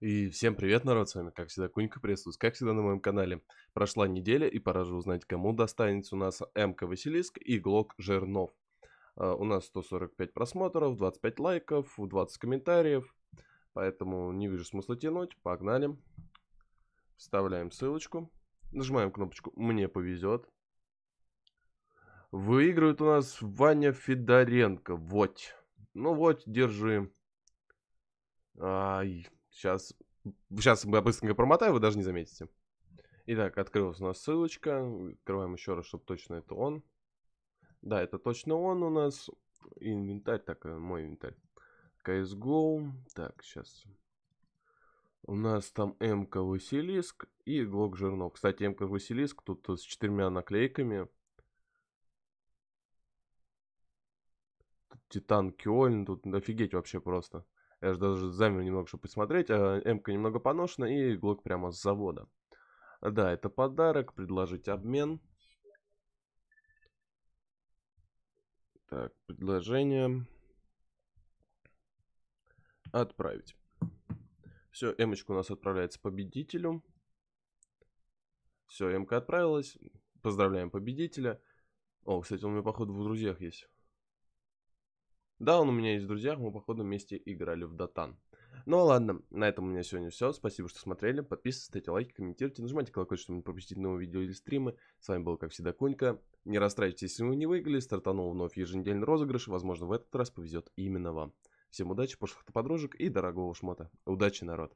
И всем привет, народ, с вами, как всегда, Кунька Приветствую, как всегда, на моем канале. Прошла неделя, и пора же узнать, кому достанется у нас МК Василиск и Глок Жернов. А, у нас 145 просмотров, 25 лайков, 20 комментариев, поэтому не вижу смысла тянуть, погнали. Вставляем ссылочку, нажимаем кнопочку «Мне повезет». Выигрывает у нас Ваня Федоренко, вот. Ну вот, держи. Ай, Сейчас, сейчас я быстренько промотаю, вы даже не заметите. Итак, открылась у нас ссылочка. Открываем еще раз, чтобы точно это он. Да, это точно он у нас. Инвентарь, так, э, мой инвентарь. CSGO. Так, сейчас. У нас там МК Василиск и Глок Жирнов. Кстати, МК Василиск тут с четырьмя наклейками. Титан Кёльн, тут офигеть вообще просто. Я же даже замер немного, чтобы посмотреть. А м немного поношена и глок прямо с завода. Да, это подарок. Предложить обмен. Так, предложение. Отправить. Все, Эмочка у нас отправляется победителю. Все, МК отправилась. Поздравляем победителя. О, кстати, он у меня, походу, в друзьях есть. Да, он у меня есть в друзьях, мы походу вместе играли в Дотан. Ну ладно, на этом у меня сегодня все. Спасибо, что смотрели. Подписывайтесь, ставьте лайки, комментируйте, нажимайте колокольчик, чтобы не пропустить новые видео или стримы. С вами был, как всегда, Конька. Не расстраивайтесь, если вы не выиграли. Стартанул вновь еженедельный розыгрыш. Возможно, в этот раз повезет именно вам. Всем удачи, пошлых подружек и дорогого шмота. Удачи, народ!